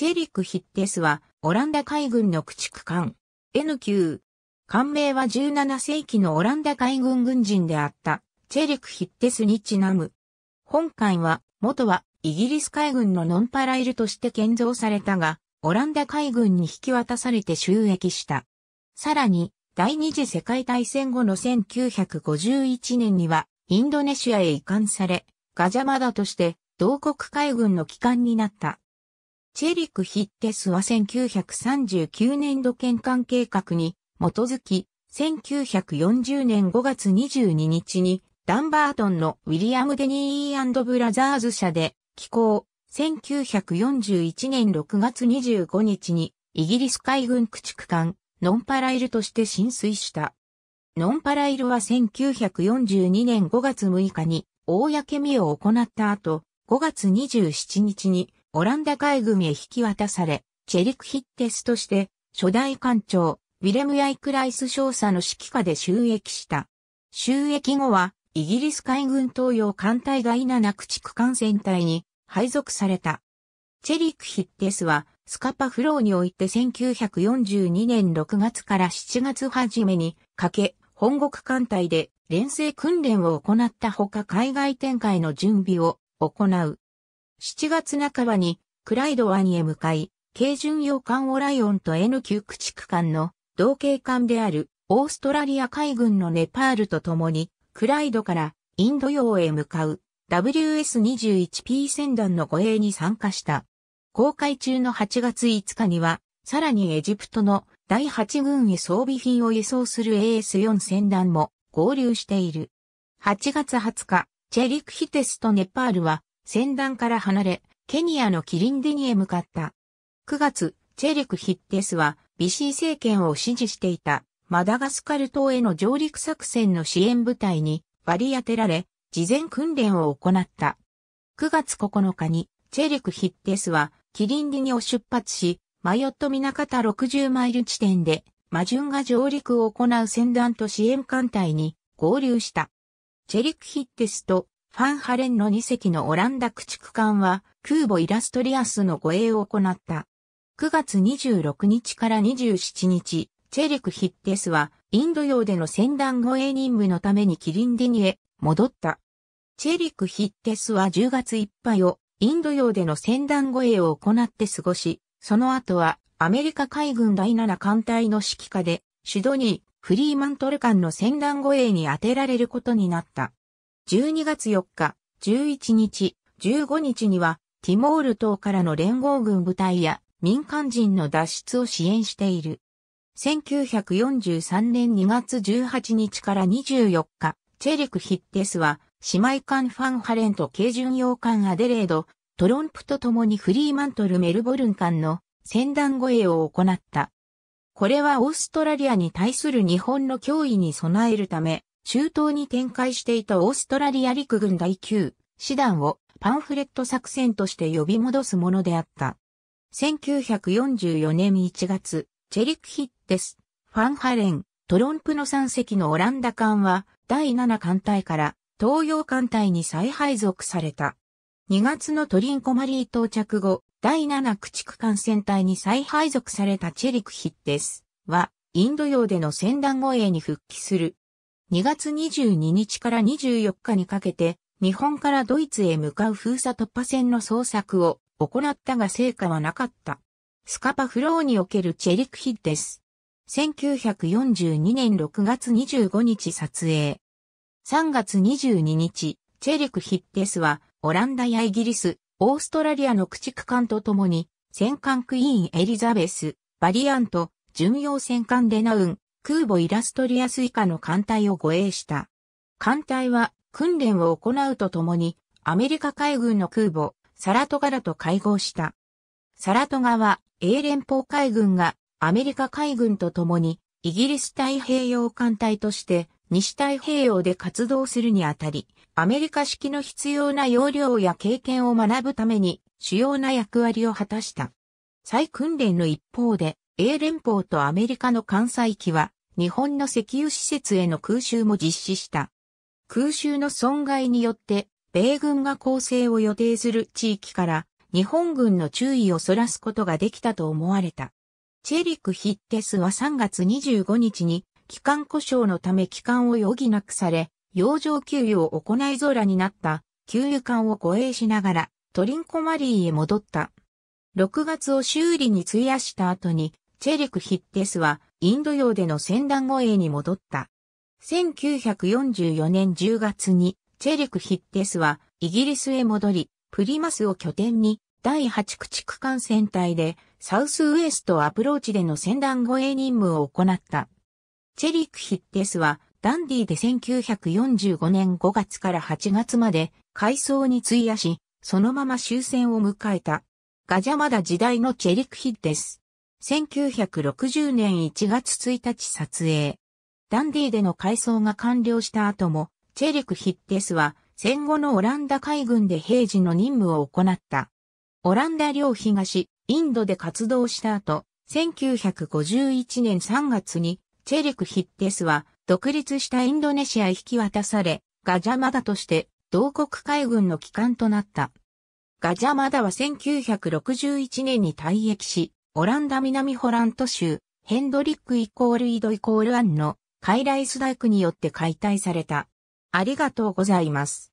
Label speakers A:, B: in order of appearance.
A: チェリク・ヒッテスは、オランダ海軍の駆逐艦、N9。艦名は17世紀のオランダ海軍軍人であった、チェリク・ヒッテスにちなむ。本艦は、元は、イギリス海軍のノンパライルとして建造されたが、オランダ海軍に引き渡されて収益した。さらに、第二次世界大戦後の1951年には、インドネシアへ移管され、ガジャマダとして、同国海軍の機関になった。チェリク・ヒッテスは1939年度県管計画に基づき、1940年5月22日にダンバートンのウィリアム・デニーブラザーズ社で寄港、1941年6月25日にイギリス海軍駆逐艦ノンパライルとして浸水した。ノンパライルは1942年5月6日に公見を行った後、5月27日にオランダ海軍へ引き渡され、チェリクヒッテスとして、初代艦長、ウィレム・ヤイクライス少佐の指揮下で収益した。収益後は、イギリス海軍東洋艦隊が稲な駆逐艦船隊に配属された。チェリクヒッテスは、スカパフローにおいて1942年6月から7月初めにかけ、本国艦隊で連成訓練を行ったほか海外展開の準備を行う。7月半ばにクライド湾へ向かい、軽巡洋艦オライオンと N9 駆逐艦の同型艦であるオーストラリア海軍のネパールと共に、クライドからインド洋へ向かう WS21P 船団の護衛に参加した。公開中の8月5日には、さらにエジプトの第8軍へ装備品を輸送する AS4 船団も合流している。8月20日、チェリクヒテスとネパールは戦団から離れ、ケニアのキリンデニへ向かった。9月、チェリク・ヒッテスは、ビシー政権を支持していた、マダガスカル島への上陸作戦の支援部隊に割り当てられ、事前訓練を行った。9月9日に、チェリク・ヒッテスは、キリンデニを出発し、マヨットミナカタ60マイル地点で、マジュンが上陸を行う戦団と支援艦隊に合流した。チェリク・ヒッテスとファンハレンの2隻のオランダ駆逐艦は、空母イラストリアスの護衛を行った。9月26日から27日、チェリク・ヒッテスは、インド洋での船団護衛任務のためにキリンディニへ戻った。チェリク・ヒッテスは10月いっぱいを、インド洋での船団護衛を行って過ごし、その後は、アメリカ海軍第7艦隊の指揮下で、シュドニー、フリーマントル艦の船団護衛に当てられることになった。12月4日、11日、15日には、ティモール島からの連合軍部隊や民間人の脱出を支援している。1943年2月18日から24日、チェリク・ヒッテスは、姉妹艦ファンハレンと軽巡洋艦アデレード、トロンプと共にフリーマントル・メルボルン艦の船団護衛を行った。これはオーストラリアに対する日本の脅威に備えるため、中東に展開していたオーストラリア陸軍第9師団をパンフレット作戦として呼び戻すものであった。1944年1月、チェリクヒッテス、ファンハレン、トロンプの3隻のオランダ艦は第7艦隊から東洋艦隊に再配属された。2月のトリンコマリー到着後、第7駆逐艦船隊に再配属されたチェリクヒッテスは、インド洋での戦団護衛に復帰する2月22日から24日にかけて、日本からドイツへ向かう封鎖突破線の捜索を行ったが成果はなかった。スカパフローにおけるチェリクヒッデス。1942年6月25日撮影。3月22日、チェリク・ヒッデスは、オランダやイギリス、オーストラリアの駆逐艦と共に、戦艦クイーン・エリザベス、バリアント、巡洋戦艦デナウン、空母イラストリアス以下の艦隊を護衛した。艦隊は訓練を行うとともに、アメリカ海軍の空母、サラトガラと会合した。サラトガは、英連邦海軍がアメリカ海軍とともに、イギリス太平洋艦隊として、西太平洋で活動するにあたり、アメリカ式の必要な要領や経験を学ぶために、主要な役割を果たした。再訓練の一方で、英連邦とアメリカの艦載機は日本の石油施設への空襲も実施した。空襲の損害によって米軍が攻勢を予定する地域から日本軍の注意をそらすことができたと思われた。チェリク・ヒッテスは3月25日に機関故障のため機関を余儀なくされ、洋上給油を行い空になった給油艦を護衛しながらトリンコマリーへ戻った。6月を修理に費やした後に、チェリク・ヒッテスはインド洋での戦団護衛に戻った。1944年10月に、チェリク・ヒッテスはイギリスへ戻り、プリマスを拠点に第8駆逐艦船隊でサウスウエストアプローチでの船団護衛任務を行った。チェリク・ヒッテスはダンディで1945年5月から8月まで海藻に費やし、そのまま終戦を迎えた。ガジャマダ時代のチェリクヒです。1960年1月1日撮影。ダンディでの改装が完了した後も、チェリク・ヒッテスは戦後のオランダ海軍で平時の任務を行った。オランダ領東、インドで活動した後、1951年3月にチェリク・ヒッテスは独立したインドネシアへ引き渡され、ガジャマダとして同国海軍の機関となった。ガジャマダは1961年に退役し、オランダ南ホラント州、ヘンドリックイコールイドイコールアンの、カイライスイクによって解体された。ありがとうございます。